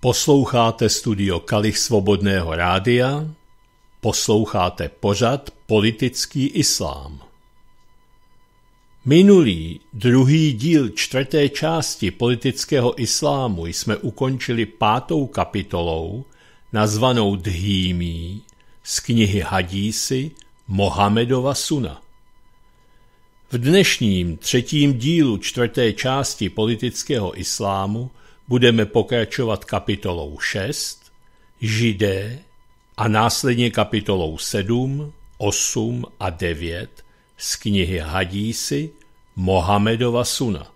Posloucháte studio Kalich Svobodného rádia, posloucháte pořad Politický islám. Minulý, druhý díl čtvrté části politického islámu jsme ukončili pátou kapitolou, nazvanou Dhýmí, z knihy Hadísy Mohamedova Suna. V dnešním třetím dílu čtvrté části politického islámu – budeme pokračovat kapitolou 6, Židé a následně kapitolou 7, 8 a 9 z knihy Hadísi Mohamedova Suna.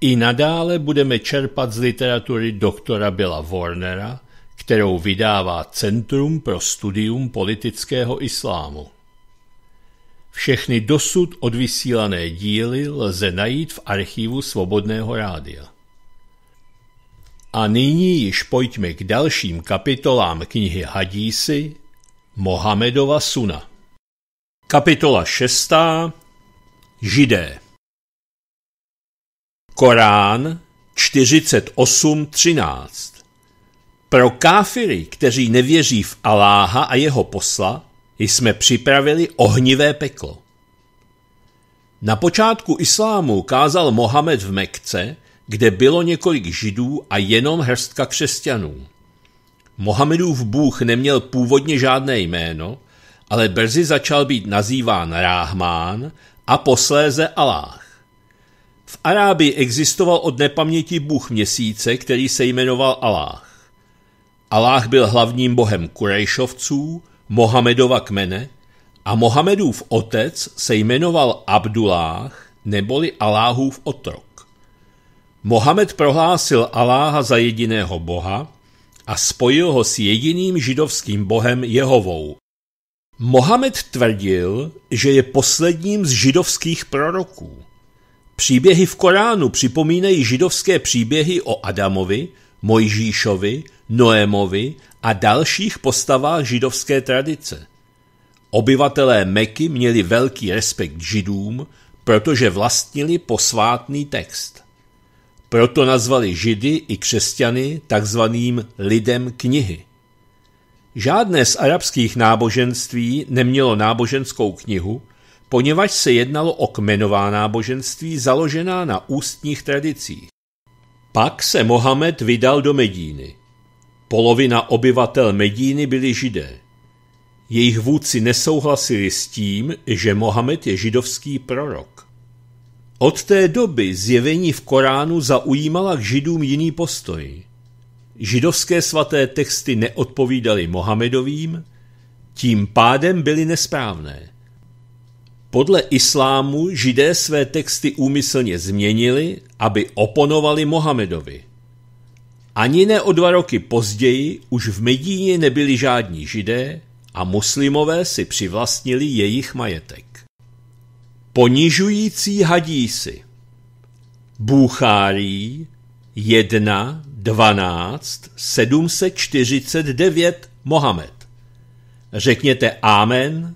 I nadále budeme čerpat z literatury doktora Billa Warnera, kterou vydává Centrum pro studium politického islámu. Všechny dosud odvysílané díly lze najít v archivu Svobodného rádia. A nyní již pojďme k dalším kapitolám knihy Hadísy Mohamedova suna. Kapitola 6. Židé Korán 48.13 Pro káfiry, kteří nevěří v Aláha a jeho posla, jsme připravili ohnivé peklo. Na počátku islámu kázal Mohamed v Mekce kde bylo několik židů a jenom hrstka křesťanů. Mohamedův bůh neměl původně žádné jméno, ale brzy začal být nazýván Ráhmán a posléze Aláh. V Arábii existoval od nepaměti bůh měsíce, který se jmenoval Aláh. Aláh byl hlavním bohem Kurejšovců, Mohamedova kmene a Mohamedův otec se jmenoval Abdulách neboli Aláhův otrok. Mohamed prohlásil Aláha za jediného boha a spojil ho s jediným židovským bohem Jehovou. Mohamed tvrdil, že je posledním z židovských proroků. Příběhy v Koránu připomínají židovské příběhy o Adamovi, Mojžíšovi, Noémovi a dalších postavách židovské tradice. Obyvatelé Meky měli velký respekt židům, protože vlastnili posvátný text. Proto nazvali Židy i křesťany takzvaným lidem knihy. Žádné z arabských náboženství nemělo náboženskou knihu, poněvadž se jednalo o kmenová náboženství založená na ústních tradicích. Pak se Mohamed vydal do Medíny. Polovina obyvatel Medíny byli židé. Jejich vůdci nesouhlasili s tím, že Mohamed je židovský prorok. Od té doby zjevení v Koránu zaujímala k židům jiný postoj. Židovské svaté texty neodpovídaly Mohamedovým, tím pádem byly nesprávné. Podle islámu židé své texty úmyslně změnili, aby oponovali Mohamedovi. Ani ne o dva roky později už v Medíně nebyli žádní židé a muslimové si přivlastnili jejich majetek. Ponižující hadísy. Bůchárí 1, 12, 749 Mohamed. Řekněte Amen,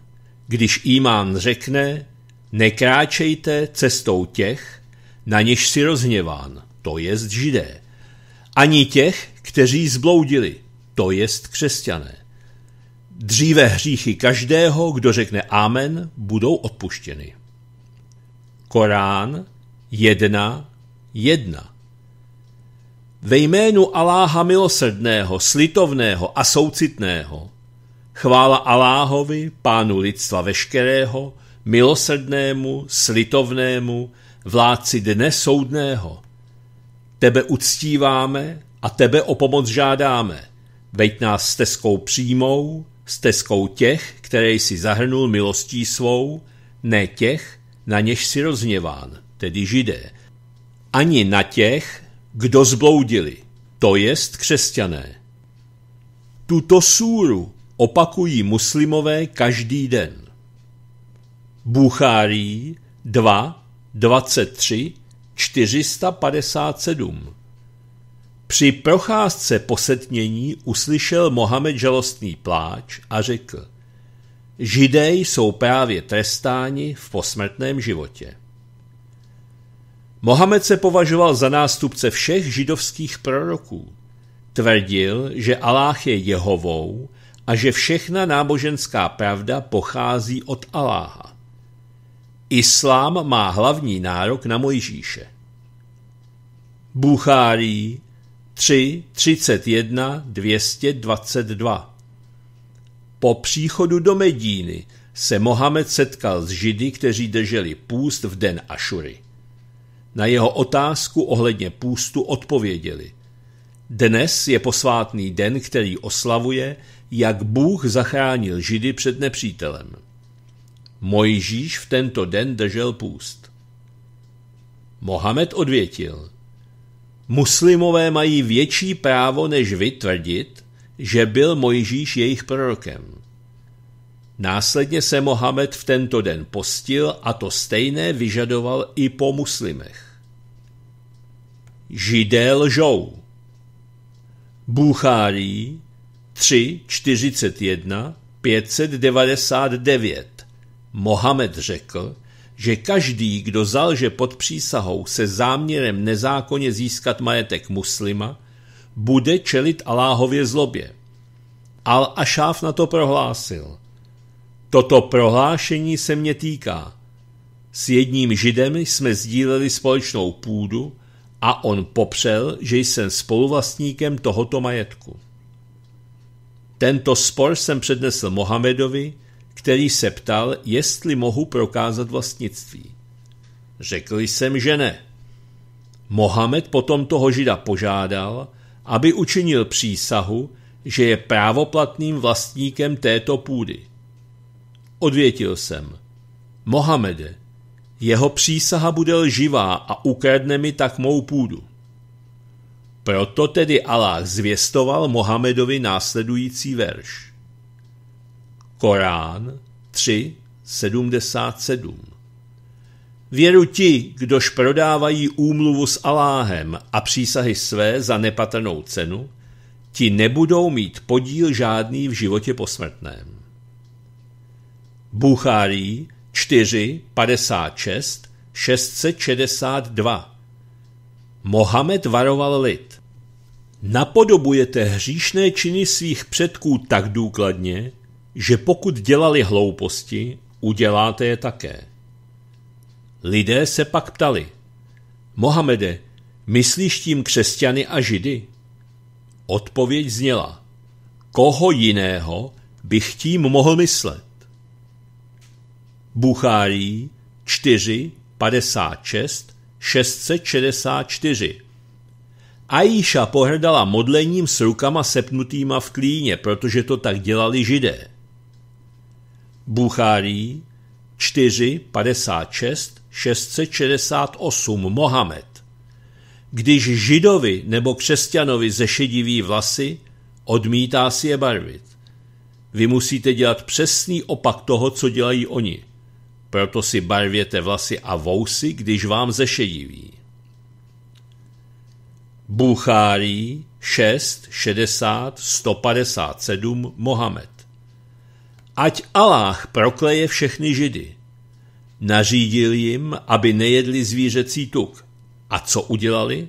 když Imán řekne, nekráčejte cestou těch, na něž si rozněván, to jest židé, ani těch, kteří zbloudili, to jest křesťané. Dříve hříchy každého, kdo řekne Amen, budou odpuštěny. Korán 1, 1. Ve jménu Aláha milosrdného, slitovného a soucitného, chvála Aláhovi, pánu lidstva veškerého, milosrdnému, slitovnému, vládci dne soudného. Tebe uctíváme a tebe o pomoc žádáme. Veď nás stezkou přímou, stezkou těch, které jsi zahrnul milostí svou, ne těch, na něž si rozněván, tedy židé, ani na těch, kdo zbloudili, to jest křesťané. Tuto súru opakují muslimové každý den. Buchárý 2, 23, 457 Při procházce posetnění uslyšel Mohamed žalostný pláč a řekl – Židé jsou právě trestáni v posmrtném životě. Mohamed se považoval za nástupce všech židovských proroků. Tvrdil, že Aláh je Jehovou a že všechna náboženská pravda pochází od Aláha. Islám má hlavní nárok na Mojžíše. Buchárý 3.31.222 222 po příchodu do Medíny se Mohamed setkal s Židy, kteří drželi půst v den Ašury. Na jeho otázku ohledně půstu odpověděli. Dnes je posvátný den, který oslavuje, jak Bůh zachránil Židy před nepřítelem. Mojžíš v tento den držel půst. Mohamed odvětil. Muslimové mají větší právo než vy tvrdit, že byl Mojžíš jejich prorokem. Následně se Mohamed v tento den postil a to stejné vyžadoval i po muslimech. Židé lžou. Buchárý 3, 41, 599. Mohamed řekl, že každý, kdo zalže pod přísahou se záměrem nezákonně získat majetek muslima, bude čelit Aláhově zlobě. Al-Ašáf na to prohlásil. Toto prohlášení se mě týká. S jedním židem jsme sdíleli společnou půdu a on popřel, že jsem spoluvlastníkem tohoto majetku. Tento spor jsem přednesl Mohamedovi, který se ptal, jestli mohu prokázat vlastnictví. Řekl jsem, že ne. Mohamed potom toho žida požádal, aby učinil přísahu, že je právoplatným vlastníkem této půdy. Odvětil jsem, Mohamede, jeho přísaha bude lživá a ukradne mi tak mou půdu. Proto tedy Allah zvěstoval Mohamedovi následující verš. Korán 3.77 Věru ti, kdož prodávají úmluvu s Aláhem a přísahy své za nepatrnou cenu, ti nebudou mít podíl žádný v životě posmrtném. Buchárý 4, 56, 662 Mohamed varoval lid. Napodobujete hříšné činy svých předků tak důkladně, že pokud dělali hlouposti, uděláte je také. Lidé se pak ptali, Mohamede, myslíš tím křesťany a židy? Odpověď zněla, koho jiného bych tím mohl myslet? Buchárí 4, 56, 664 Aisha pohrdala modlením s rukama sepnutýma v klíně, protože to tak dělali židé. Buchárí 4, 56, 668 Mohamed. Když židovi nebo křesťanovi zešedivý vlasy, odmítá si je barvit. Vy musíte dělat přesný opak toho, co dělají oni. Proto si barvěte vlasy a vousy, když vám zešediví. Buchárí 6, 60, 157 Mohamed. Ať Aláh prokleje všechny židy. Nařídil jim, aby nejedli zvířecí tuk. A co udělali?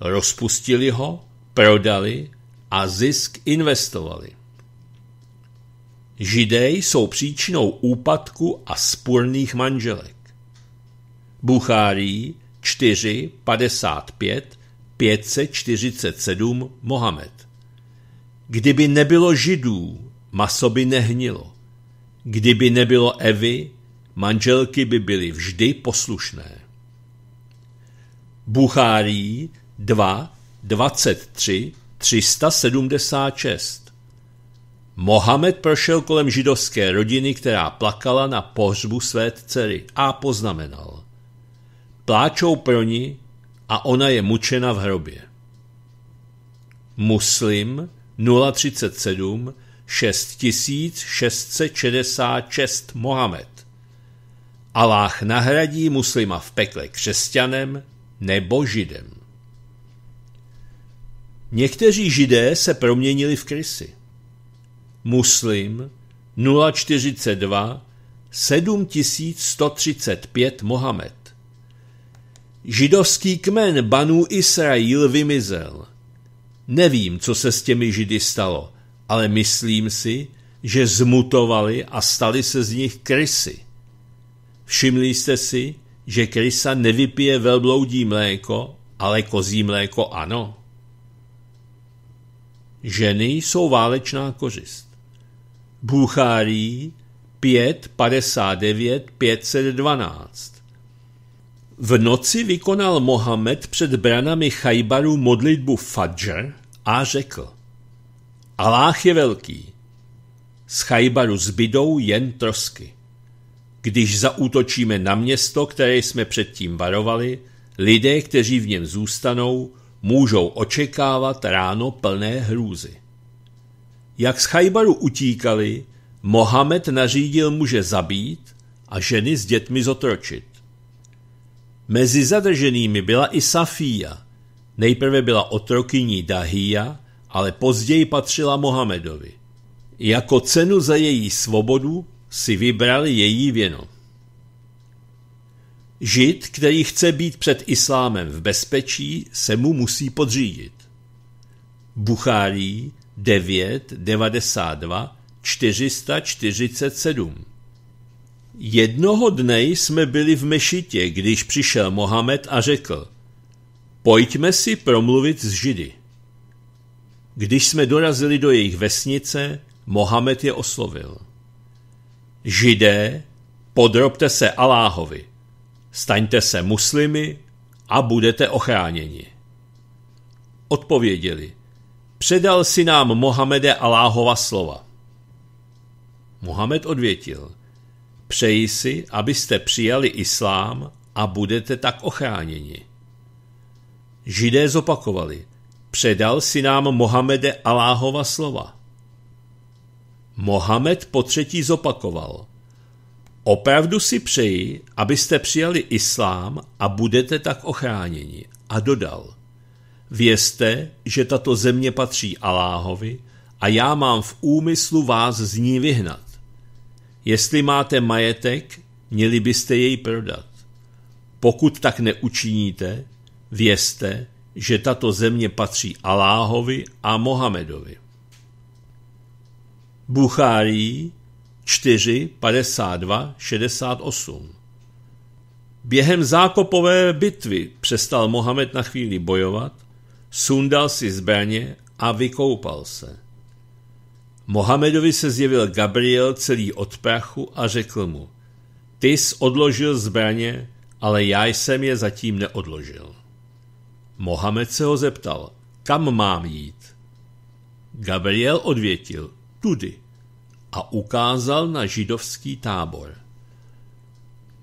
Rozpustili ho, prodali a zisk investovali. Židé jsou příčinou úpadku a sporných manželek. Buchárí 4, 55, 547 Mohamed. Kdyby nebylo židů, maso by nehnilo. Kdyby nebylo Evy, Manželky by byly vždy poslušné. Buchárí 2, 23, 376 Mohamed prošel kolem židovské rodiny, která plakala na pohřbu své dcery a poznamenal. Pláčou pro ní a ona je mučena v hrobě. Muslim 037 6666 Mohamed Aláh nahradí muslima v pekle křesťanem nebo židem. Někteří židé se proměnili v krysy. Muslim 042 7135 Mohamed Židovský kmen Banu Israel vymizel. Nevím, co se s těmi židy stalo, ale myslím si, že zmutovali a stali se z nich krysy. Všimli jste si, že krysa nevypije velbloudí mléko, ale kozí mléko ano? Ženy jsou válečná kořist. Bůchárí 5, 59, 512 V noci vykonal Mohamed před branami Chajbaru modlitbu Fajr a řekl Aláh je velký, z Chajbaru zbydou jen trosky. Když zaútočíme na město, které jsme předtím varovali, lidé, kteří v něm zůstanou, můžou očekávat ráno plné hrůzy. Jak z Chajbaru utíkali, Mohamed nařídil muže zabít a ženy s dětmi zotročit. Mezi zadrženými byla i Safia. Nejprve byla otrokyní Dahia, ale později patřila Mohamedovi. Jako cenu za její svobodu si vybral její věnu. Žid, který chce být před islámem v bezpečí, se mu musí podřídit. Buchárí 9, 92, 447 Jednoho dne jsme byli v mešitě, když přišel Mohamed a řekl Pojďme si promluvit s Židy. Když jsme dorazili do jejich vesnice, Mohamed je oslovil – Židé, podrobte se Aláhovi, staňte se muslimy a budete ochráněni. Odpověděli, předal si nám Mohamede Aláhova slova. Mohamed odvětil, přeji si, abyste přijali islám a budete tak ochráněni. Židé zopakovali, předal si nám Mohamede Aláhova slova. Mohamed po třetí zopakoval. Opravdu si přeji, abyste přijali islám a budete tak ochráněni. A dodal. Vězte, že tato země patří Aláhovi a já mám v úmyslu vás z ní vyhnat. Jestli máte majetek, měli byste jej prodat. Pokud tak neučiníte, vězte, že tato země patří Aláhovi a Mohamedovi. Buchárij 4, 52, 68. Během zákopové bitvy přestal Mohamed na chvíli bojovat, sundal si zbraně a vykoupal se. Mohamedovi se zjevil Gabriel celý od prachu a řekl mu, ty jsi odložil zbraně, ale já jsem je zatím neodložil. Mohamed se ho zeptal, kam mám jít? Gabriel odvětil, tudy a ukázal na židovský tábor.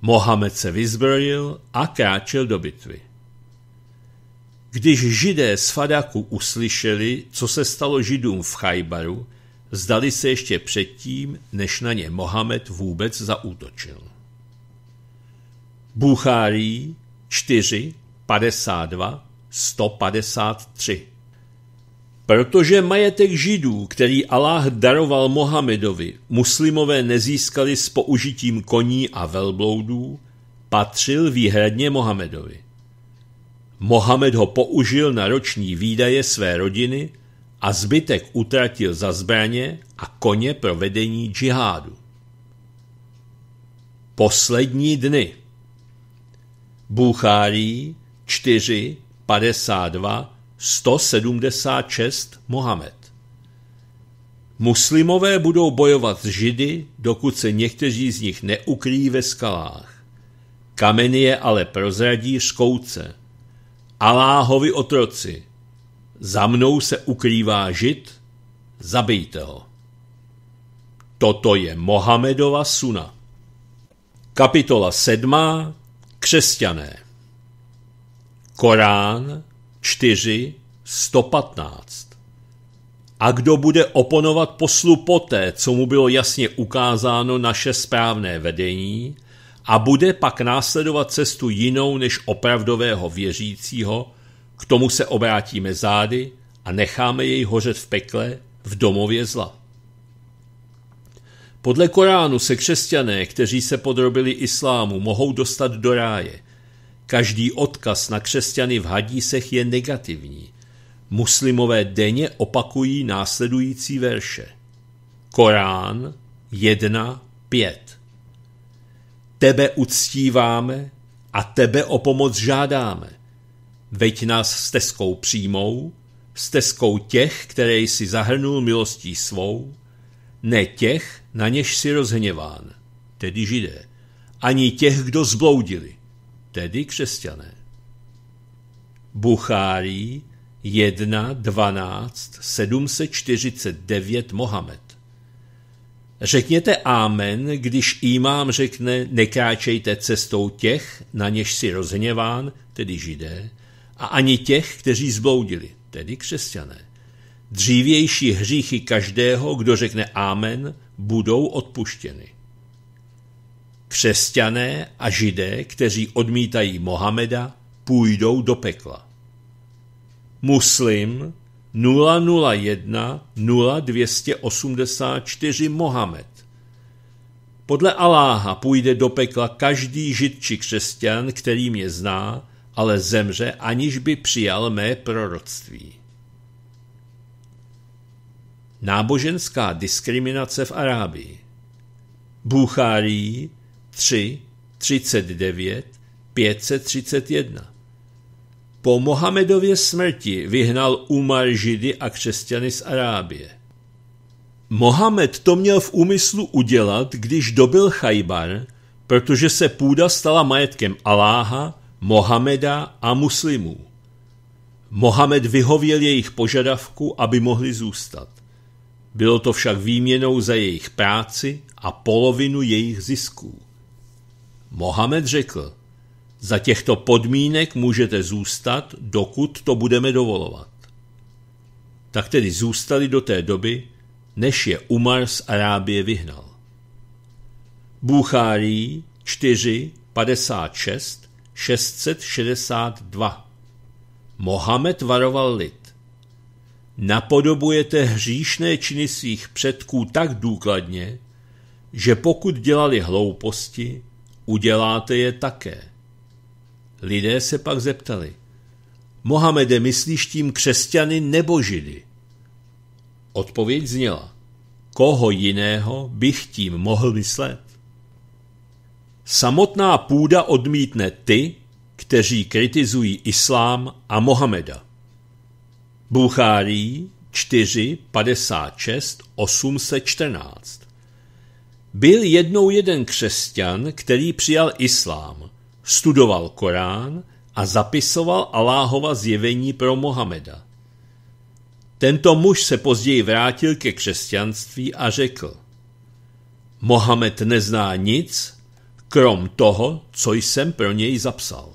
Mohamed se vyzbrojil a kráčel do bitvy. Když židé z Fadaku uslyšeli, co se stalo židům v Chajbaru, zdali se ještě předtím, než na ně Mohamed vůbec zaútočil. Buchárý 4, 52, 153 Protože majetek židů, který Allah daroval Mohamedovi, muslimové nezískali s použitím koní a velbloudů, patřil výhradně Mohamedovi. Mohamed ho použil na roční výdaje své rodiny a zbytek utratil za zbraně a koně pro vedení džihádu. Poslední dny Buchárý 4, 52, 176 Mohamed. Muslimové budou bojovat s Židy, dokud se někteří z nich neukryjí ve skalách. Kameny je ale prozradí škouce. Aláhovi otroci, za mnou se ukrývá Žid, zabijte ho. Toto je Mohamedova suna. Kapitola 7. Křesťané Korán 4, 115. A kdo bude oponovat poslu poté, co mu bylo jasně ukázáno naše správné vedení, a bude pak následovat cestu jinou než opravdového věřícího, k tomu se obrátíme zády a necháme jej hořet v pekle, v domově zla. Podle Koránu se křesťané, kteří se podrobili islámu, mohou dostat do ráje – Každý odkaz na křesťany v hadísech je negativní. Muslimové denně opakují následující verše. Korán 1.5 Tebe uctíváme a tebe o pomoc žádáme. Veď nás stezkou přímou, stezkou těch, které jsi zahrnul milostí svou, ne těch, na něž si rozhněván, tedy židé, ani těch, kdo zbloudili tedy křesťané. Buchárí 1, 12, 749 Mohamed. Řekněte Amen, když imám řekne nekáčejte cestou těch, na něž si rozhněván, tedy židé, a ani těch, kteří zbloudili, tedy křesťané. Dřívější hříchy každého, kdo řekne Amen, budou odpuštěny. Křesťané a židé, kteří odmítají Mohameda, půjdou do pekla. Muslim 001 0284 Mohamed Podle Aláha půjde do pekla každý žid či křesťan, který mě zná, ale zemře, aniž by přijal mé proroctví. Náboženská diskriminace v Arábii Buchárij 3 39 531. Po Mohamedově smrti vyhnal Umar židy a křesťany z Arábie. Mohamed to měl v úmyslu udělat, když dobil Chajbar, protože se půda stala majetkem Aláha, Mohameda a muslimů. Mohamed vyhověl jejich požadavku, aby mohli zůstat. Bylo to však výměnou za jejich práci a polovinu jejich zisků. Mohamed řekl, za těchto podmínek můžete zůstat, dokud to budeme dovolovat. Tak tedy zůstali do té doby, než je Umar z Arábie vyhnal. Buchárý 4, 56, 662 Mohamed varoval lid. Napodobujete hříšné činy svých předků tak důkladně, že pokud dělali hlouposti, uděláte je také. Lidé se pak zeptali, Mohamede, myslíš tím křesťany nebo židy? Odpověď zněla, koho jiného bych tím mohl myslet? Samotná půda odmítne ty, kteří kritizují islám a Mohameda. Buchárij 4, 56, 814 byl jednou jeden křesťan, který přijal islám, studoval Korán a zapisoval Aláhova zjevení pro Mohameda. Tento muž se později vrátil ke křesťanství a řekl Mohamed nezná nic, krom toho, co jsem pro něj zapsal.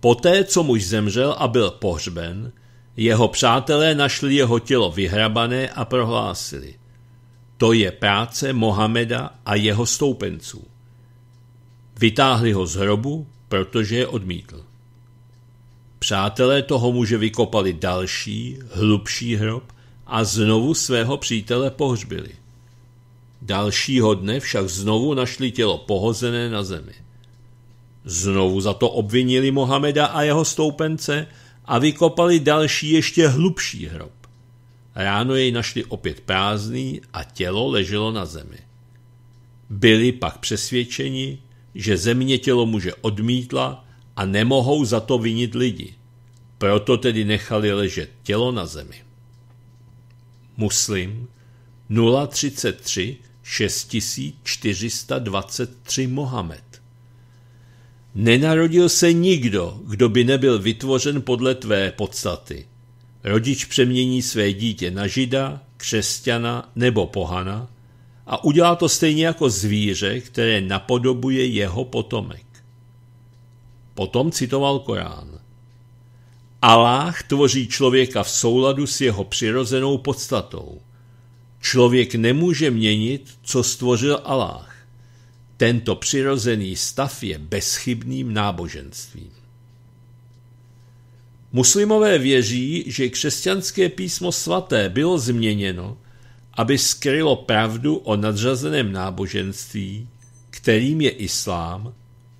Poté, co muž zemřel a byl pohřben, jeho přátelé našli jeho tělo vyhrabané a prohlásili – to je práce Mohameda a jeho stoupenců. Vytáhli ho z hrobu, protože je odmítl. Přátelé toho muže vykopali další, hlubší hrob a znovu svého přítele pohřbili. Dalšího dne však znovu našli tělo pohozené na zemi. Znovu za to obvinili Mohameda a jeho stoupence a vykopali další ještě hlubší hrob. Ráno jej našli opět prázdný a tělo leželo na zemi. Byli pak přesvědčeni, že země tělo muže odmítla a nemohou za to vinit lidi. Proto tedy nechali ležet tělo na zemi. Muslim 033 6423 Mohamed Nenarodil se nikdo, kdo by nebyl vytvořen podle tvé podstaty – Rodič přemění své dítě na žida, křesťana nebo pohana a udělá to stejně jako zvíře, které napodobuje jeho potomek. Potom citoval Korán. Aláh tvoří člověka v souladu s jeho přirozenou podstatou. Člověk nemůže měnit, co stvořil Aláh. Tento přirozený stav je bezchybným náboženstvím. Muslimové věří, že křesťanské písmo svaté bylo změněno, aby skrylo pravdu o nadřazeném náboženství, kterým je islám,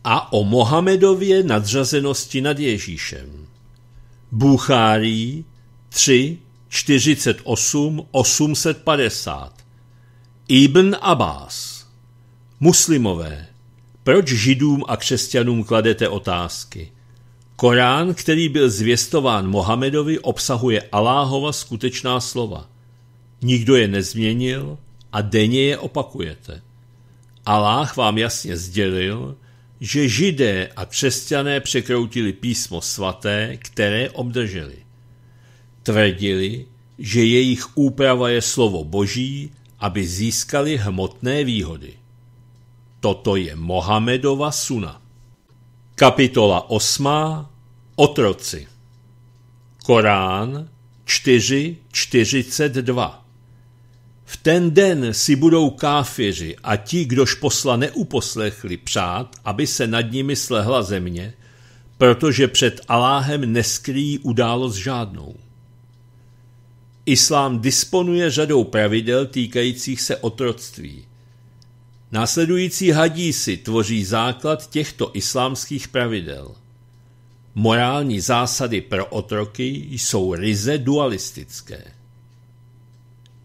a o Mohamedově nadřazenosti nad Ježíšem. Bůchárý 3, 48, 850 Ibn Abbas Muslimové, proč židům a křesťanům kladete otázky? Korán, který byl zvěstován Mohamedovi, obsahuje Aláhova skutečná slova. Nikdo je nezměnil a denně je opakujete. Aláh vám jasně sdělil, že židé a křesťané překroutili písmo svaté, které obdrželi. Tvrdili, že jejich úprava je slovo boží, aby získali hmotné výhody. Toto je Mohamedova suna. Kapitola 8. Otroci Korán 4.42 V ten den si budou káfiři a ti, kdož posla neuposlechli přát, aby se nad nimi slehla země, protože před Aláhem neskryjí událost žádnou. Islám disponuje řadou pravidel týkajících se otroctví. Následující hadísy tvoří základ těchto islámských pravidel – Morální zásady pro otroky jsou ryze dualistické.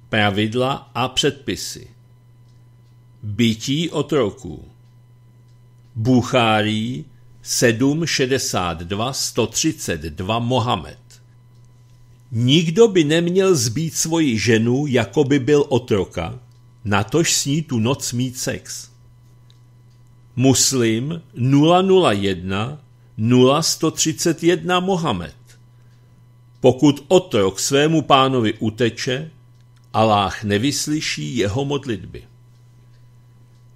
Pravidla a předpisy. Bytí otroků. Buchárý 762 132 Mohamed. Nikdo by neměl zbít svoji ženu, jako by byl otroka, natož s ní tu noc mít sex. Muslim 001 0131 Mohamed. Pokud otrok svému pánovi uteče, Aláh nevyslyší jeho modlitby.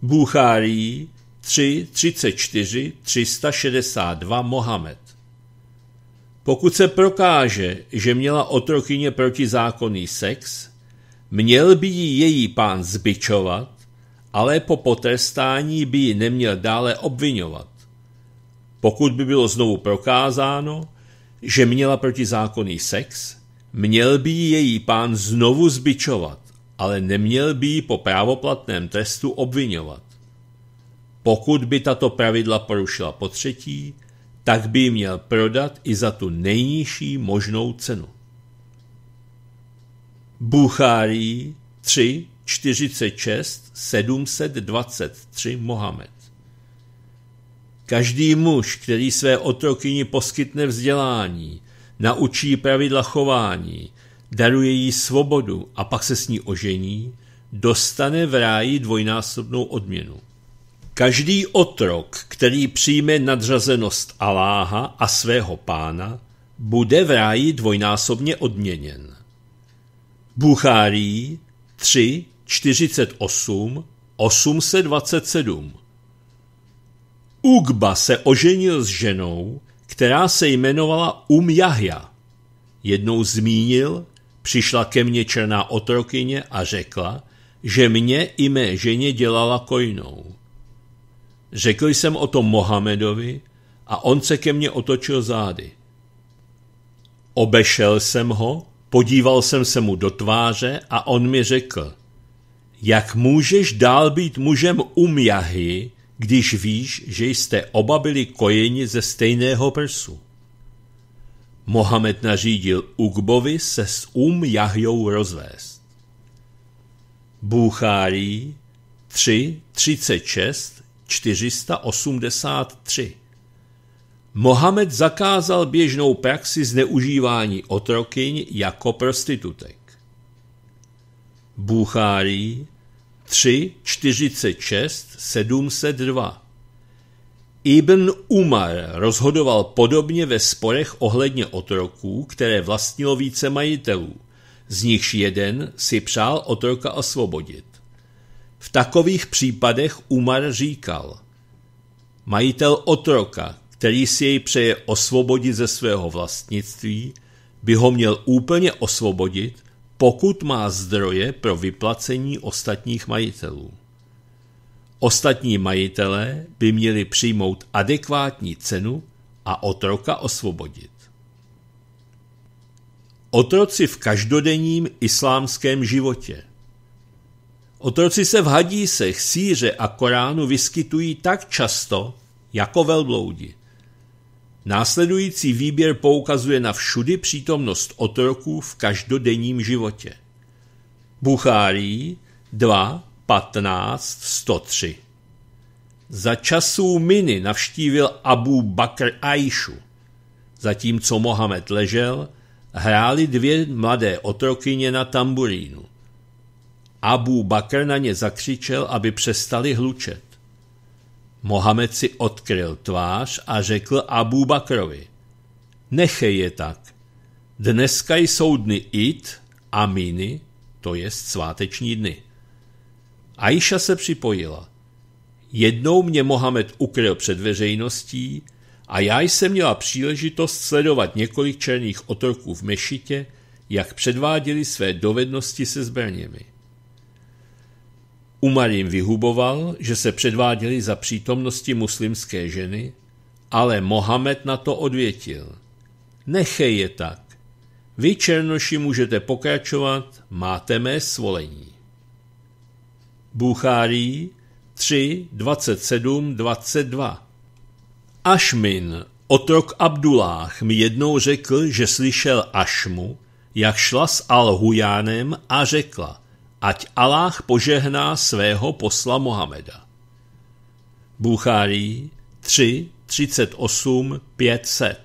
Buchárij 334 362 Mohamed. Pokud se prokáže, že měla otrokyně protizákonný sex, měl by ji její pán zbičovat, ale po potrestání by ji neměl dále obvinovat. Pokud by bylo znovu prokázáno, že měla protizákonný sex, měl by její pán znovu zbičovat, ale neměl by ji po právoplatném trestu obvinovat. Pokud by tato pravidla porušila po třetí, tak by ji měl prodat i za tu nejnižší možnou cenu. Buchárý 3, 46, 723 Mohamed Každý muž, který své otrokyni poskytne vzdělání, naučí pravidla chování, daruje jí svobodu a pak se s ní ožení, dostane v ráji dvojnásobnou odměnu. Každý otrok, který přijme nadřazenost Aláha a svého pána, bude v ráji dvojnásobně odměněn. Buchárý 3, 48, 827 Ugba se oženil s ženou, která se jmenovala Um Jednou zmínil, přišla ke mně černá otrokyně a řekla, že mě i mé ženě dělala kojnou. Řekl jsem o tom Mohamedovi a on se ke mně otočil zády. Obešel jsem ho, podíval jsem se mu do tváře a on mi řekl, jak můžeš dál být mužem umjahy, když víš, že jste oba byli kojeni ze stejného prsu. Mohamed nařídil Ugbovi se s Um Jahjou rozvést. Bůchárý 3, 36, 483 Mohamed zakázal běžnou praxi zneužívání otrokyň jako prostitutek. Bůchárý 3 46 702. Ibn Umar rozhodoval podobně ve sporech ohledně otroků, které vlastnilo více majitelů. Z nichž jeden si přál otroka osvobodit. V takových případech Umar říkal Majitel otroka, který si jej přeje osvobodit ze svého vlastnictví, by ho měl úplně osvobodit – pokud má zdroje pro vyplacení ostatních majitelů. Ostatní majitelé by měli přijmout adekvátní cenu a otroka osvobodit. Otroci v každodenním islámském životě Otroci se v hadísech, síře a Koránu vyskytují tak často, jako velbloudi. Následující výběr poukazuje na všudy přítomnost otroků v každodenním životě. Buchárí 2, 15, 103 Za časů Miny navštívil Abu Bakr Aishu. Zatímco Mohamed ležel, hráli dvě mladé otrokyně na tamburínu. Abu Bakr na ně zakřičel, aby přestali hlučet. Mohamed si odkryl tvář a řekl Abu Bakrovi, nechej je tak. Dneska jsou dny Id a Miny, to je sváteční dny. Aisha se připojila. Jednou mě Mohamed ukryl před veřejností a já jsem měla příležitost sledovat několik černých otorků v mešitě, jak předváděli své dovednosti se zbraněmi. Umar jim vyhuboval, že se předváděli za přítomnosti muslimské ženy, ale Mohamed na to odvětil. Nechej je tak. Vy, černoši, můžete pokračovat, máte mé svolení. Buchárý 3, 27, 22 Ašmin, otrok Abdulách, mi jednou řekl, že slyšel Ašmu, jak šla s Alhujánem a řekla Ať Aláh požehná svého posla Mohameda. Buchárý 3, 38, 500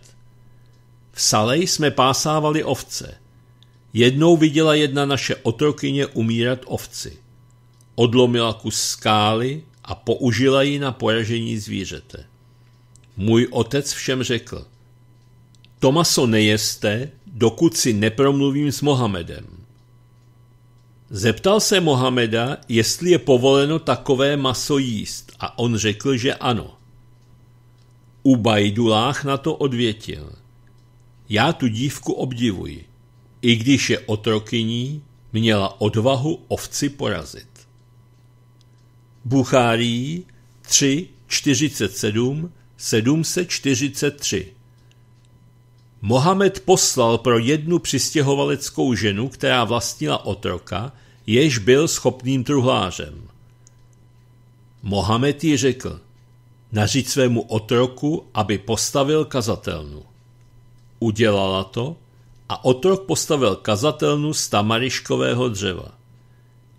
V Salej jsme pásávali ovce. Jednou viděla jedna naše otrokyně umírat ovci. Odlomila kus skály a použila ji na poražení zvířete. Můj otec všem řekl, to maso nejeste, dokud si nepromluvím s Mohamedem. Zeptal se Mohameda, jestli je povoleno takové maso jíst a on řekl, že ano. Ubajdulách na to odvětil. Já tu dívku obdivuji. I když je otrokyní, měla odvahu ovci porazit. Buchárií 3, 47, 743 Mohamed poslal pro jednu přistěhovaleckou ženu, která vlastnila otroka, jež byl schopným truhlářem. Mohamed ji řekl, nařiď svému otroku, aby postavil kazatelnu. Udělala to a otrok postavil kazatelnu z tamariškového dřeva.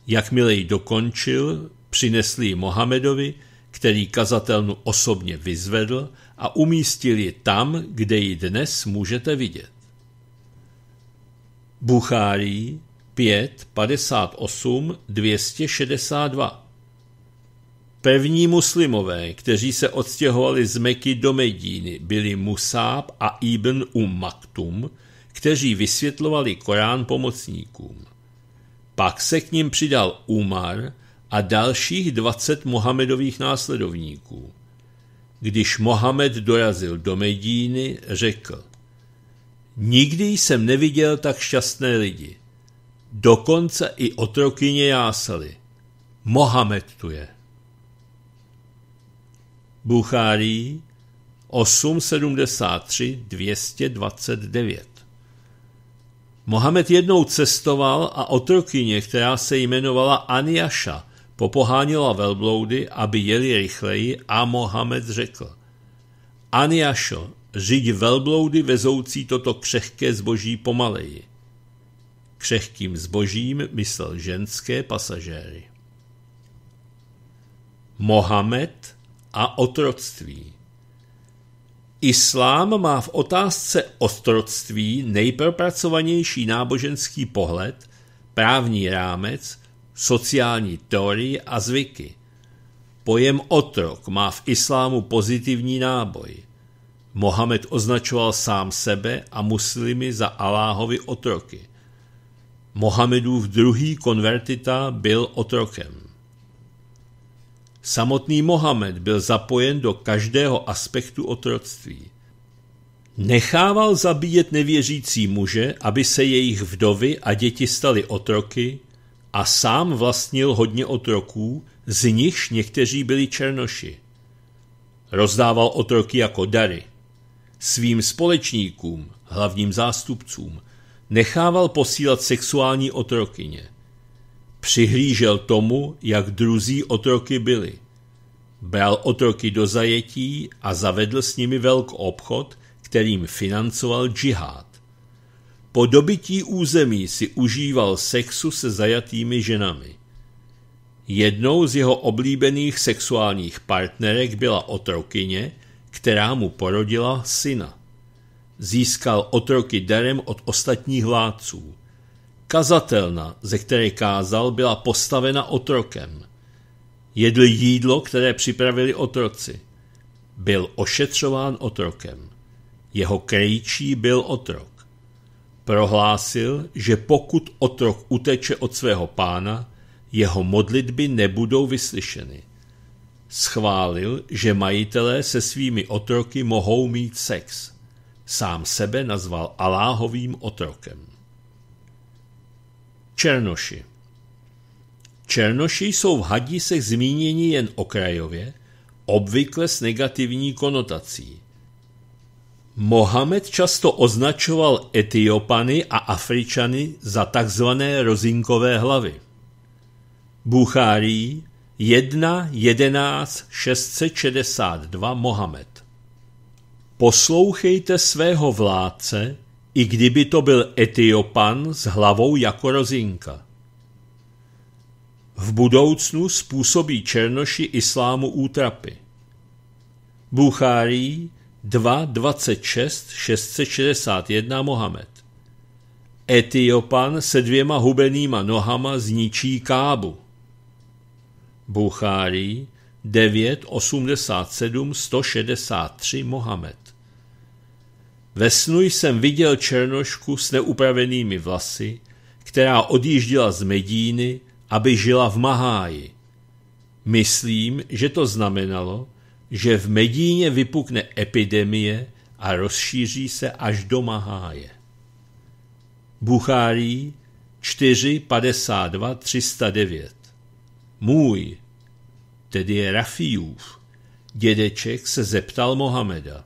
Jakmile ji dokončil, přinesli ji Mohamedovi, který kazatelnu osobně vyzvedl a umístil ji tam, kde ji dnes můžete vidět. Buchárí 5, 58, 262 Pevní muslimové, kteří se odstěhovali z Meky do Medíny, byli Musáb a Ibn Um Maktum, kteří vysvětlovali Korán pomocníkům. Pak se k ním přidal Umar a dalších 20 Mohamedových následovníků. Když Mohamed dorazil do Medíny, řekl Nikdy jsem neviděl tak šťastné lidi. Dokonce i otrokyně jásaly. Mohamed tu je. Buchárí 873 229 Mohamed jednou cestoval a otrokyně, která se jmenovala Aniaša, Popoháněla velbloudy, aby jeli rychleji a Mohamed řekl Aniašo, řiď velbloudy vezoucí toto křehké zboží pomaleji. Křehkým zbožím myslel ženské pasažéry. Mohamed a otroctví Islám má v otázce otroctví nejpropracovanější náboženský pohled, právní rámec, sociální teorii a zvyky. Pojem otrok má v islámu pozitivní náboj. Mohamed označoval sám sebe a muslimy za Aláhovi otroky. Mohamedův druhý konvertita byl otrokem. Samotný Mohamed byl zapojen do každého aspektu otroctví. Nechával zabíjet nevěřící muže, aby se jejich vdovy a děti staly otroky, a sám vlastnil hodně otroků, z nichž někteří byli černoši. Rozdával otroky jako dary. Svým společníkům, hlavním zástupcům, nechával posílat sexuální otrokyně. Přihlížel tomu, jak druzí otroky byli. Bral otroky do zajetí a zavedl s nimi velký obchod, kterým financoval džihad. Po dobití území si užíval sexu se zajatými ženami. Jednou z jeho oblíbených sexuálních partnerek byla otrokyně, která mu porodila syna. Získal otroky darem od ostatních vládců. Kazatelna, ze které kázal, byla postavena otrokem. Jedl jídlo, které připravili otroci. Byl ošetřován otrokem. Jeho krejčí byl otrok. Prohlásil, že pokud otrok uteče od svého pána, jeho modlitby nebudou vyslyšeny. Schválil, že majitelé se svými otroky mohou mít sex. Sám sebe nazval Aláhovým otrokem. Černoši Černoši jsou v hadisech zmíněni jen okrajově, obvykle s negativní konotací – Mohamed často označoval Etiopany a Afričany za takzvané rozinkové hlavy. Buchárí 1.11.662 Mohamed Poslouchejte svého vládce, i kdyby to byl Etiopan s hlavou jako rozinka. V budoucnu způsobí černoši islámu útrapy. Buchárij 2.26 661 Mohamed. Etiopan se dvěma hubenýma nohama zničí Kábu. Buchárij 9.87 163 Mohamed. Ve snu jsem viděl černošku s neupravenými vlasy, která odjíždila z Medíny, aby žila v Maháji. Myslím, že to znamenalo, že v Medíně vypukne epidemie a rozšíří se až do Maháje. Buchárí 4, 52, 309 Můj, tedy je Rafiův, dědeček se zeptal Mohameda.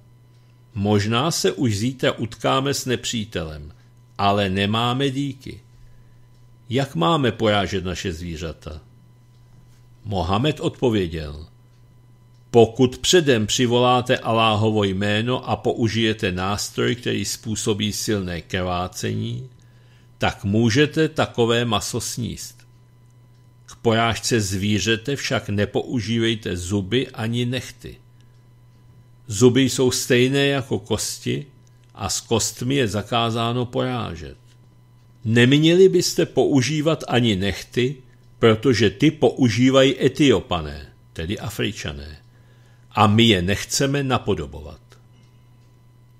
Možná se už zítra utkáme s nepřítelem, ale nemáme díky. Jak máme porážet naše zvířata? Mohamed odpověděl – pokud předem přivoláte Aláhovo jméno a použijete nástroj, který způsobí silné krvácení, tak můžete takové maso sníst. K porážce zvířete však nepoužívejte zuby ani nechty. Zuby jsou stejné jako kosti a s kostmi je zakázáno porážet. Neměli byste používat ani nechty, protože ty používají etiopané, tedy afričané a my je nechceme napodobovat.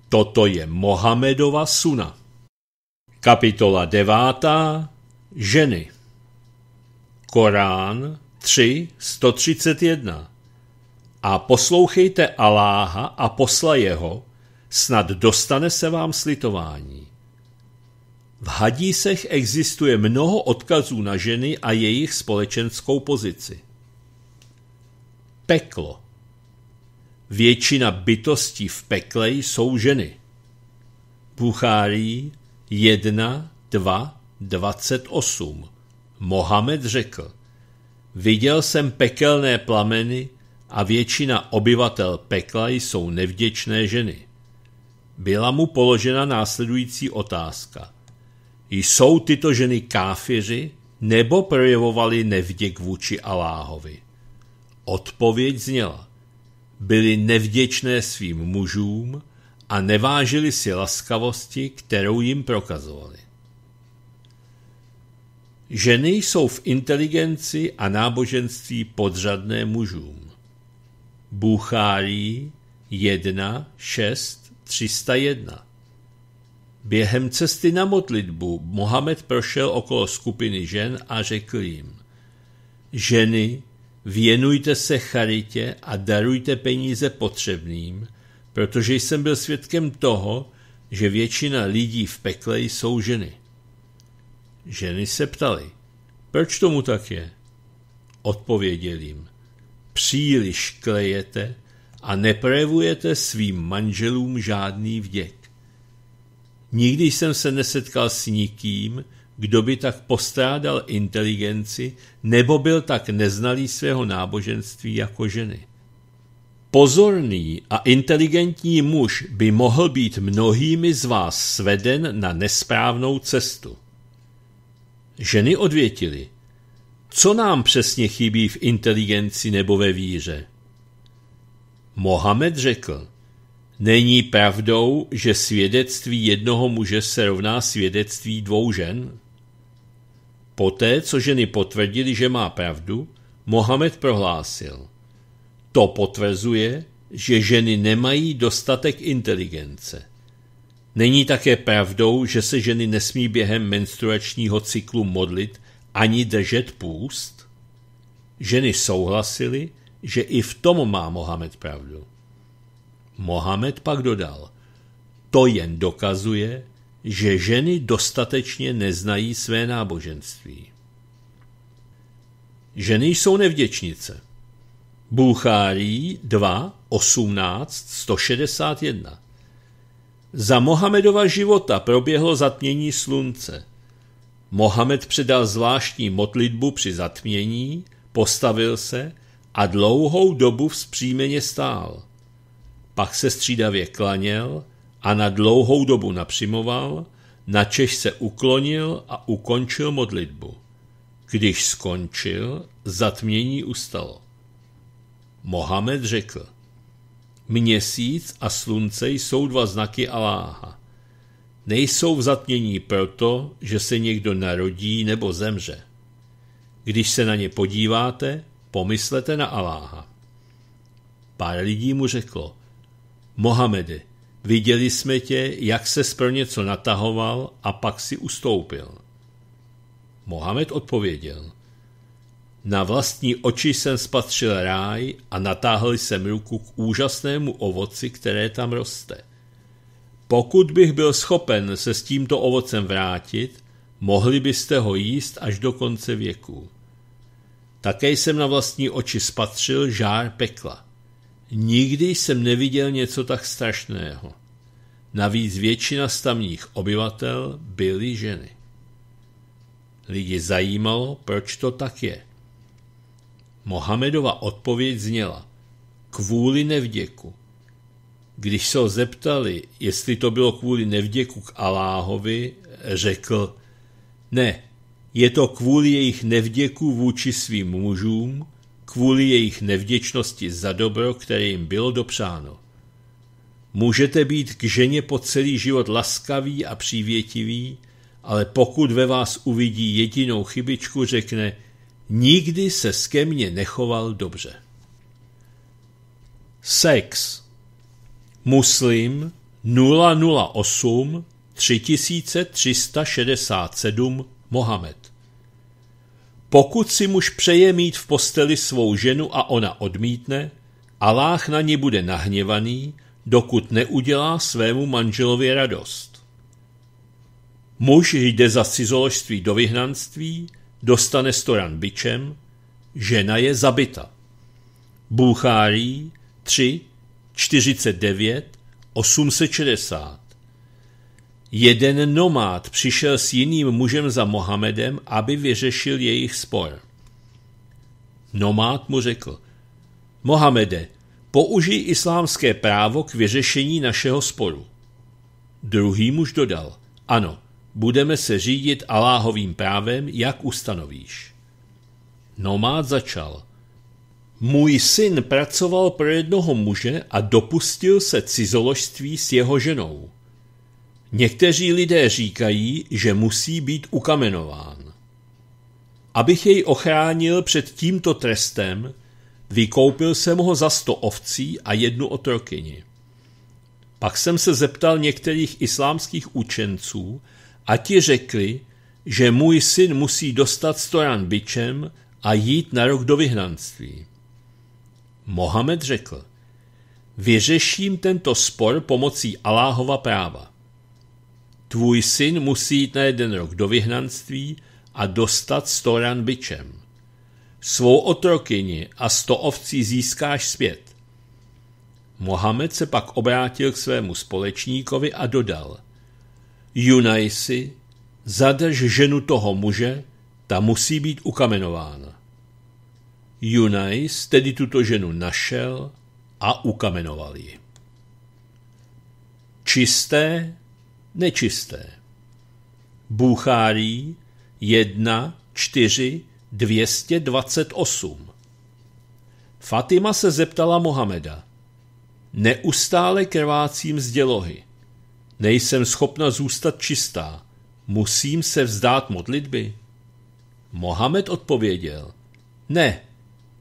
Toto je Mohamedova suna. Kapitola 9. Ženy Korán 3, 131 A poslouchejte Aláha a posla jeho, snad dostane se vám slitování. V hadísech existuje mnoho odkazů na ženy a jejich společenskou pozici. Peklo většina bytostí v pekle jsou ženy. Buchárí 1, 2, 28. Mohamed řekl, viděl jsem pekelné plameny a většina obyvatel pekla jsou nevděčné ženy. Byla mu položena následující otázka. Jsou tyto ženy káfiři nebo projevovali nevděk vůči Aláhovi? Odpověď zněla byli nevděčné svým mužům a nevážili si laskavosti, kterou jim prokazovali. Ženy jsou v inteligenci a náboženství podřadné mužům. Bůchárý 1, 6, 301 Během cesty na modlitbu Mohamed prošel okolo skupiny žen a řekl jim Ženy, Věnujte se charitě a darujte peníze potřebným, protože jsem byl svědkem toho, že většina lidí v pekle jsou ženy. Ženy se ptaly, proč tomu tak je? Odpověděl jim, příliš klejete a neprojevujete svým manželům žádný vděk. Nikdy jsem se nesetkal s nikým, kdo by tak postrádal inteligenci nebo byl tak neznalý svého náboženství jako ženy. Pozorný a inteligentní muž by mohl být mnohými z vás sveden na nesprávnou cestu. Ženy odvětily, co nám přesně chybí v inteligenci nebo ve víře? Mohamed řekl, není pravdou, že svědectví jednoho muže se rovná svědectví dvou žen? Poté, co ženy potvrdili, že má pravdu, Mohamed prohlásil. To potvrzuje, že ženy nemají dostatek inteligence. Není také pravdou, že se ženy nesmí během menstruačního cyklu modlit ani držet půst? Ženy souhlasily, že i v tom má Mohamed pravdu. Mohamed pak dodal, to jen dokazuje, že ženy dostatečně neznají své náboženství. Ženy jsou nevděčnice. Bůchárí 2, 18, 161 Za Mohamedova života proběhlo zatmění slunce. Mohamed předal zvláštní modlitbu při zatmění, postavil se a dlouhou dobu vzpřímeně stál. Pak se střídavě klaněl, a na dlouhou dobu napřimoval, na Češ se uklonil a ukončil modlitbu. Když skončil, zatmění ustalo. Mohamed řekl, Měsíc a slunce jsou dva znaky Aláha. Nejsou v zatmění proto, že se někdo narodí nebo zemře. Když se na ně podíváte, pomyslete na Aláha. Pár lidí mu řeklo, Mohamede, Viděli jsme tě, jak se pro něco natahoval a pak si ustoupil. Mohamed odpověděl. Na vlastní oči jsem spatřil ráj a natáhl jsem ruku k úžasnému ovoci, které tam roste. Pokud bych byl schopen se s tímto ovocem vrátit, mohli byste ho jíst až do konce věku. Také jsem na vlastní oči spatřil žár pekla – Nikdy jsem neviděl něco tak strašného. Navíc většina stamních obyvatel byly ženy. Lidi zajímalo, proč to tak je. Mohamedova odpověď zněla kvůli nevděku. Když se ho zeptali, jestli to bylo kvůli nevděku k Aláhovi, řekl ne, je to kvůli jejich nevděku vůči svým mužům, kvůli jejich nevděčnosti za dobro, které jim bylo dopřáno. Můžete být k ženě po celý život laskavý a přívětivý, ale pokud ve vás uvidí jedinou chybičku, řekne nikdy se ke mně nechoval dobře. Sex Muslim 008 3367 Mohamed pokud si muž přeje mít v posteli svou ženu a ona odmítne, Aláh na ní bude nahněvaný, dokud neudělá svému manželovi radost. Muž jde za cizoložství do vyhnanství, dostane storan bičem, žena je zabita. Bůchárí 3, 49, 860 Jeden nomád přišel s jiným mužem za Mohamedem, aby vyřešil jejich spor. Nomád mu řekl, Mohamede, použij islámské právo k vyřešení našeho sporu. Druhý muž dodal, ano, budeme se řídit Aláhovým právem, jak ustanovíš. Nomád začal. Můj syn pracoval pro jednoho muže a dopustil se cizoložství s jeho ženou. Někteří lidé říkají, že musí být ukamenován. Abych jej ochránil před tímto trestem, vykoupil jsem ho za sto ovcí a jednu otrokyni. Pak jsem se zeptal některých islámských učenců a ti řekli, že můj syn musí dostat storan byčem a jít na rok do vyhnanství. Mohamed řekl, vyřeším tento spor pomocí Aláhova práva. Tvůj syn musí jít na jeden rok do vyhnanství a dostat sto ran byčem. Svou otrokyni a sto ovcí získáš zpět. Mohamed se pak obrátil k svému společníkovi a dodal. si, zadrž ženu toho muže, ta musí být ukamenována. Junajs tedy tuto ženu našel a ukamenoval ji. Čisté nečisté. Bůchárý 1, 4, 228 Fatima se zeptala Mohameda. Neustále krvácím z dělohy. Nejsem schopna zůstat čistá. Musím se vzdát modlitby? Mohamed odpověděl. Ne,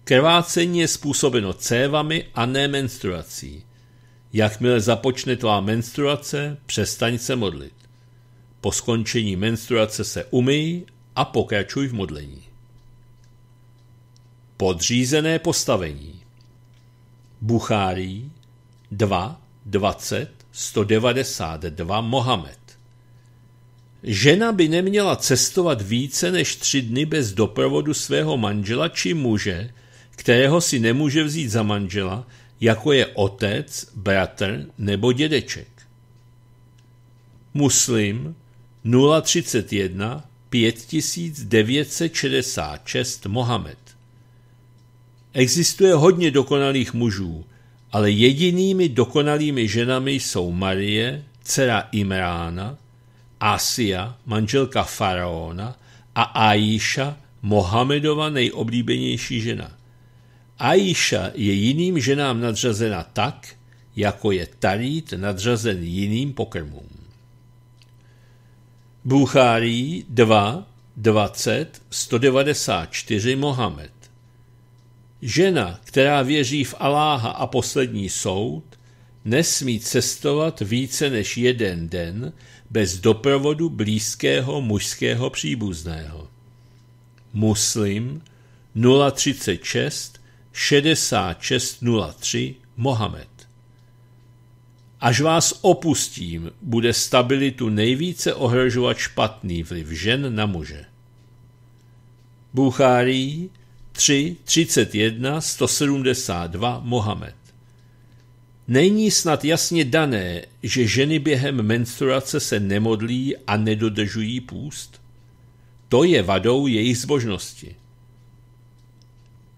krvácení je způsobeno cévami a ne menstruací. Jakmile započne tvá menstruace, přestaň se modlit. Po skončení menstruace se umyj a pokračuj v modlení. Podřízené postavení Buchárí 2, 20, 192 Mohamed Žena by neměla cestovat více než tři dny bez doprovodu svého manžela či muže, kterého si nemůže vzít za manžela, jako je otec, bratr nebo dědeček. Muslim 031 5966 Mohamed Existuje hodně dokonalých mužů, ale jedinými dokonalými ženami jsou Marie, dcera Imrána, Asia, manželka Faraona a Aisha, Mohamedova nejoblíbenější žena. Aisha je jiným ženám nadřazena tak, jako je talít nadřazen jiným pokrmům. Buchárý 2, 20, 194 Mohamed Žena, která věří v Aláha a poslední soud, nesmí cestovat více než jeden den bez doprovodu blízkého mužského příbuzného. Muslim 036 6603 Mohamed. Až vás opustím, bude stabilitu nejvíce ohrožovat špatný vliv žen na muže. Buchárij 331 172 Mohamed. Není snad jasně dané, že ženy během menstruace se nemodlí a nedodržují půst? To je vadou jejich zbožnosti.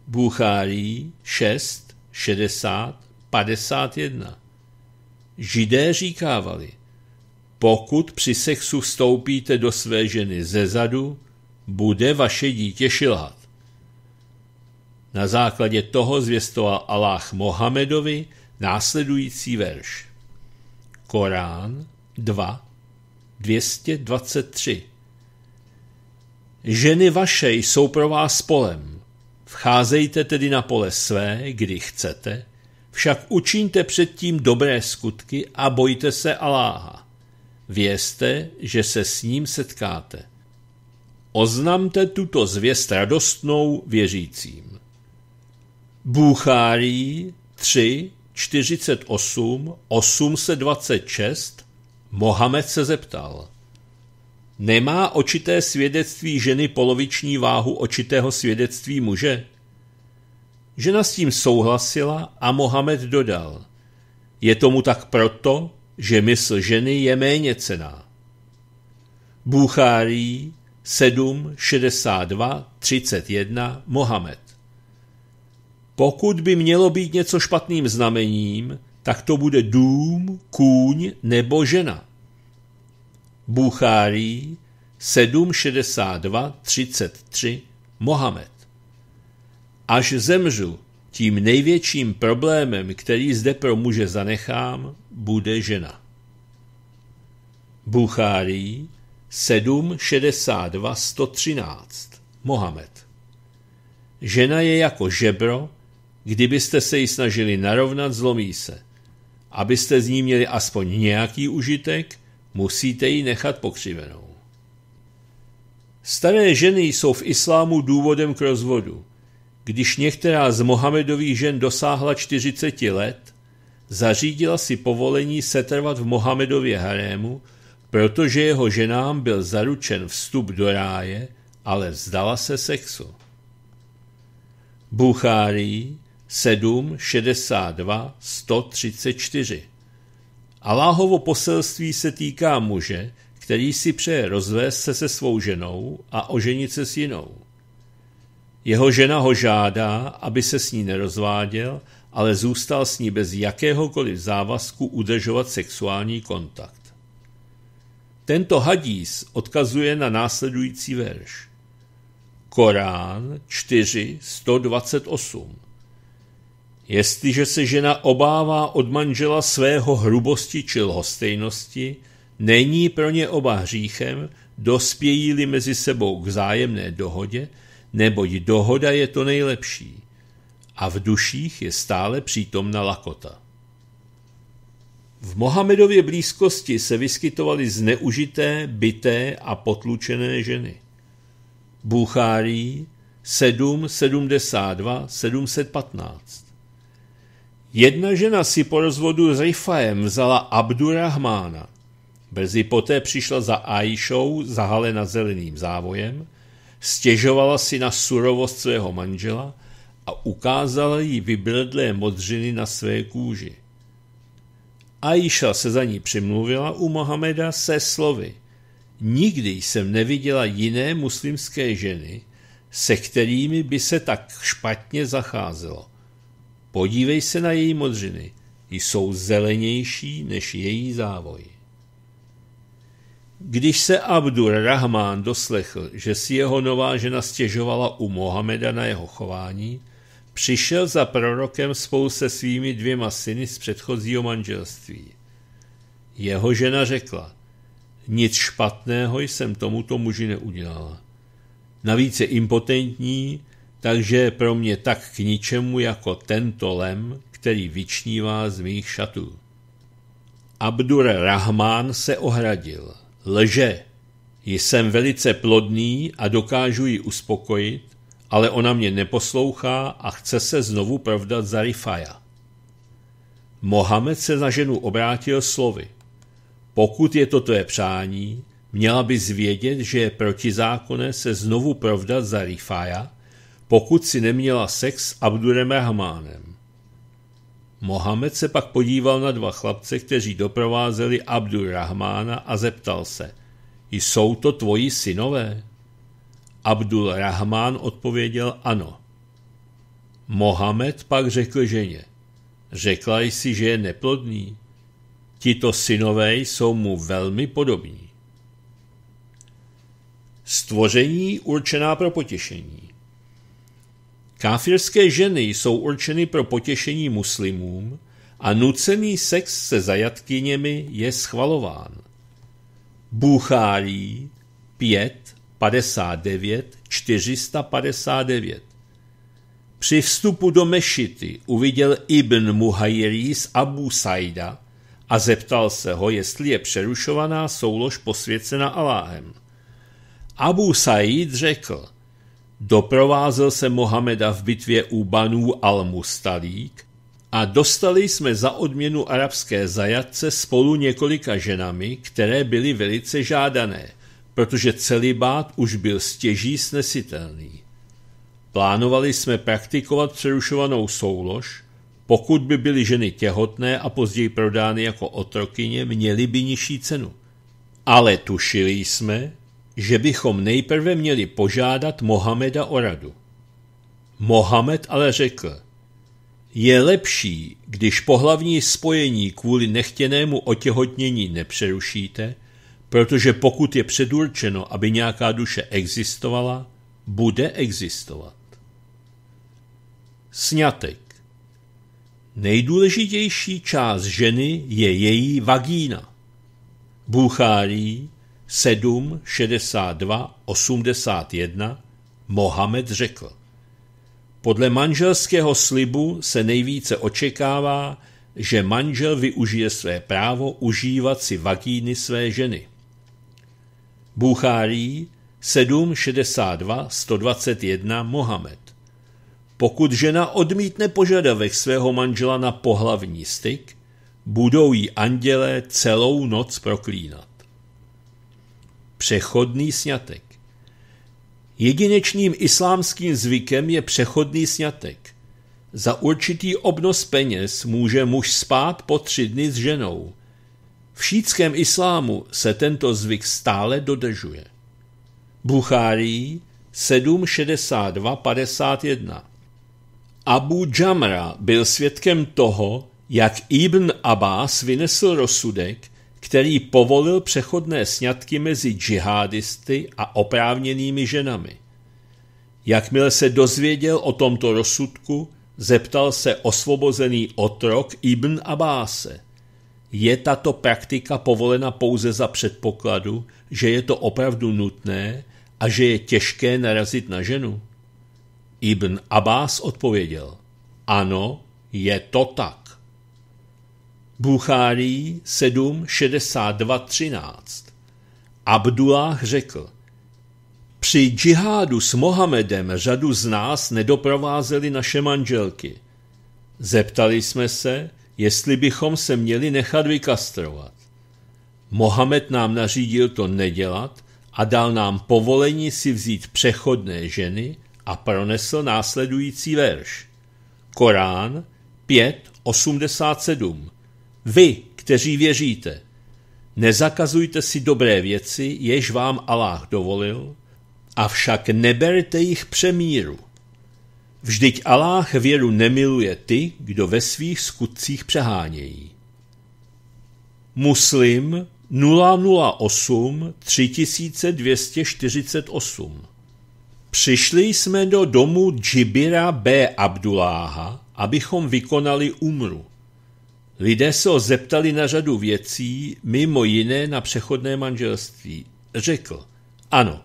Buchárij 6, 60, 51. Židé říkávali, pokud při sexu vstoupíte do své ženy ze zadu, bude vaše dítě šilhat. Na základě toho zvěstoval Allah Mohamedovi následující verš. Korán 2, 223. Ženy vaše jsou pro vás polem Vcházejte tedy na pole své, kdy chcete, však učiňte předtím dobré skutky a bojte se Aláha. Vězte, že se s ním setkáte. Oznamte tuto zvěst radostnou věřícím. Bůchárí 3, 48, 826 Mohamed se zeptal. Nemá očité svědectví ženy poloviční váhu očitého svědectví muže? Žena s tím souhlasila a Mohamed dodal. Je tomu tak proto, že mysl ženy je méně cená. Buchárý 7, 62, 31, Mohamed. Pokud by mělo být něco špatným znamením, tak to bude dům, kůň nebo žena. Buchárí 762 33 Mohamed. Až zemřu, tím největším problémem, který zde pro muže zanechám, bude žena. Buchárí 762 113 Mohamed. Žena je jako žebro, kdybyste se ji snažili narovnat, zlomí se. Abyste z ní měli aspoň nějaký užitek, musíte ji nechat pokřivenou. Staré ženy jsou v islámu důvodem k rozvodu. Když některá z Mohamedových žen dosáhla 40 let, zařídila si povolení setrvat v Mohamedově harému, protože jeho ženám byl zaručen vstup do ráje, ale vzdala se sexu. Buchárý 7, 62, 134 Aláhovo poselství se týká muže, který si přeje rozvést se se svou ženou a oženit se s jinou. Jeho žena ho žádá, aby se s ní nerozváděl, ale zůstal s ní bez jakéhokoliv závazku udržovat sexuální kontakt. Tento hadís odkazuje na následující verš. Korán 4.128 Jestliže se žena obává od manžela svého hrubosti či lhostejnosti, není pro ně oba hříchem, dospějí-li mezi sebou k zájemné dohodě, neboť dohoda je to nejlepší. A v duších je stále přítomna lakota. V Mohamedově blízkosti se vyskytovaly zneužité, byté a potlučené ženy. Bůchárý 7, 72, 715. Jedna žena si po rozvodu s Rifaem vzala Abdurrahmána. Brzy poté přišla za Aishou, zahalena zeleným závojem, stěžovala si na surovost svého manžela a ukázala jí vybledlé modřiny na své kůži. Aisha se za ní přimluvila u Mohameda se slovy. Nikdy jsem neviděla jiné muslimské ženy, se kterými by se tak špatně zacházelo. Podívej se na její modřiny, jsou zelenější než její závoj. Když se Abdur Rahman doslechl, že si jeho nová žena stěžovala u Mohameda na jeho chování, přišel za prorokem spolu se svými dvěma syny z předchozího manželství. Jeho žena řekla, nic špatného jsem tomuto muži neudělala. Navíc je impotentní, takže je pro mě tak k ničemu jako tento lem, který vyčnívá z mých šatů. Abdur Rahman se ohradil. Lže. Jsem velice plodný a dokážu ji uspokojit, ale ona mě neposlouchá a chce se znovu provdat za Rifaja. Mohamed se na ženu obrátil slovy. Pokud je to je přání, měla by zvědět, že je protizákonné se znovu provdat za Rifaja, pokud si neměla sex s Abdurem Rahmánem. Mohamed se pak podíval na dva chlapce, kteří doprovázeli Abdur Rahmána a zeptal se, jsou to tvoji synové? Abdul Rahmán odpověděl ano. Mohamed pak řekl ženě, řekla jsi, že je neplodný. Tito synové jsou mu velmi podobní. Stvoření určená pro potěšení Káfirské ženy jsou určeny pro potěšení muslimům a nucený sex se zajatkyněmi je schvalován. Bůchárý 5, 59, 459 Při vstupu do Mešity uviděl Ibn Muhajirí z Abu Saida a zeptal se ho, jestli je přerušovaná soulož posvěcena Aláhem. Abu Said řekl – Doprovázel se Mohameda v bitvě u Banů al-Mustalík a dostali jsme za odměnu arabské zajatce spolu několika ženami, které byly velice žádané, protože celý bát už byl stěží snesitelný. Plánovali jsme praktikovat přerušovanou soulož, pokud by byly ženy těhotné a později prodány jako otrokyně, měly by nižší cenu. Ale tušili jsme, že bychom nejprve měli požádat Mohameda o radu. Mohamed ale řekl, je lepší, když pohlavní spojení kvůli nechtěnému otěhotnění nepřerušíte, protože pokud je předurčeno, aby nějaká duše existovala, bude existovat. Sňatek Nejdůležitější část ženy je její vagína. Buchárý 7, 62, 81 Mohamed řekl Podle manželského slibu se nejvíce očekává, že manžel využije své právo užívat si vagíny své ženy. 7, 62, 121 Mohamed Pokud žena odmítne požadavek svého manžela na pohlavní styk, budou jí andělé celou noc proklínat přechodný sňatek. Jedinečným islámským zvykem je přechodný sňatek. Za určitý obnos peněz může muž spát po tři dny s ženou. V šítském islámu se tento zvyk stále dodržuje. Buchárí 7.62.51 Abu Jamra byl svědkem toho, jak Ibn Abbas vynesl rozsudek, který povolil přechodné sňatky mezi džihadisty a oprávněnými ženami. Jakmile se dozvěděl o tomto rozsudku, zeptal se osvobozený otrok Ibn Abáse. Je tato praktika povolena pouze za předpokladu, že je to opravdu nutné a že je těžké narazit na ženu? Ibn Abbas odpověděl, ano, je to tak. Buchárij 7, 62, 13. Abdullah řekl, při džihádu s Mohamedem řadu z nás nedoprovázeli naše manželky. Zeptali jsme se, jestli bychom se měli nechat vykastrovat. Mohamed nám nařídil to nedělat a dal nám povolení si vzít přechodné ženy a pronesl následující verš. Korán 5.87 vy, kteří věříte, nezakazujte si dobré věci, jež vám Allah dovolil, avšak neberte jich přemíru. Vždyť Allah věru nemiluje ty, kdo ve svých skutcích přehánějí. Muslim 008 3248 Přišli jsme do domu Džibira B. Abduláha, abychom vykonali umru. Lidé se ho zeptali na řadu věcí, mimo jiné na přechodné manželství. Řekl, ano,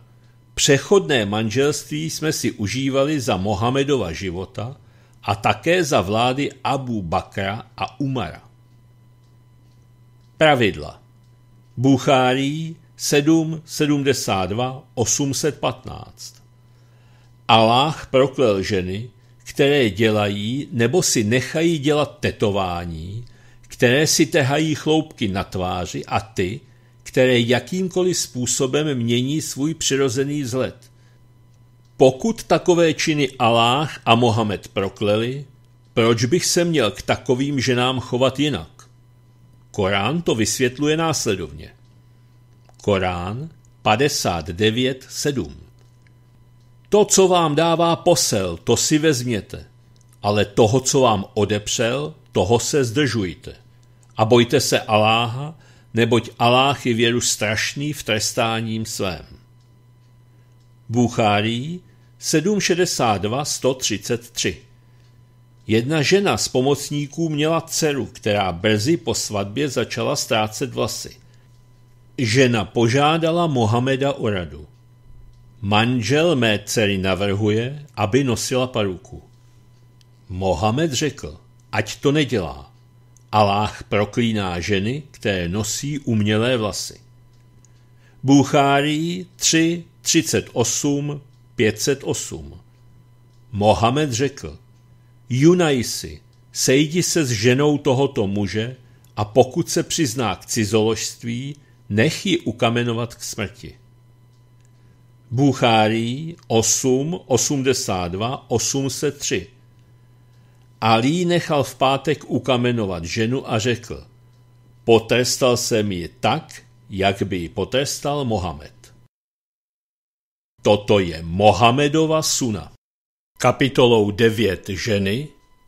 přechodné manželství jsme si užívali za Mohamedova života a také za vlády Abu Bakra a Umara. Pravidla Buchárí 7, 72, 815 Aláh proklel ženy, které dělají nebo si nechají dělat tetování, které si tehají chloupky na tváři a ty, které jakýmkoliv způsobem mění svůj přirozený vzhled. Pokud takové činy Aláh a Mohamed prokleli, proč bych se měl k takovým ženám chovat jinak? Korán to vysvětluje následovně. Korán 59.7 To, co vám dává posel, to si vezměte, ale toho, co vám odepřel, toho se zdržujte. A bojte se Aláha, neboť Aláh je věru strašný v trestáním svém. Bůchárý 762 133 Jedna žena z pomocníků měla dceru, která brzy po svatbě začala ztrácet vlasy. Žena požádala Mohameda o radu. Manžel mé dcery navrhuje, aby nosila paruku. Mohamed řekl, ať to nedělá. Aláh proklíná ženy, které nosí umělé vlasy. Buchárij 3, 38, 508 Mohamed řekl, Junajsi, sejdi se s ženou tohoto muže a pokud se přizná k cizoložství, nech ji ukamenovat k smrti. Buchárij 8, 82, 803 Alí nechal v pátek ukamenovat ženu a řekl, potrestal jsem ji tak, jak by ji potrestal Mohamed. Toto je Mohamedova suna. Kapitolou 9 ženy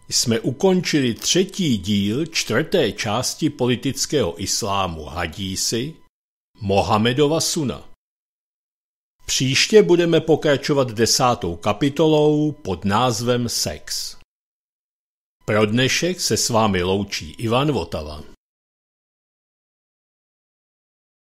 jsme ukončili třetí díl čtvrté části politického islámu Hadísy, Mohamedova suna. Příště budeme pokračovat desátou kapitolou pod názvem Sex. Pro dnešek se s vámi loučí Ivan Votava.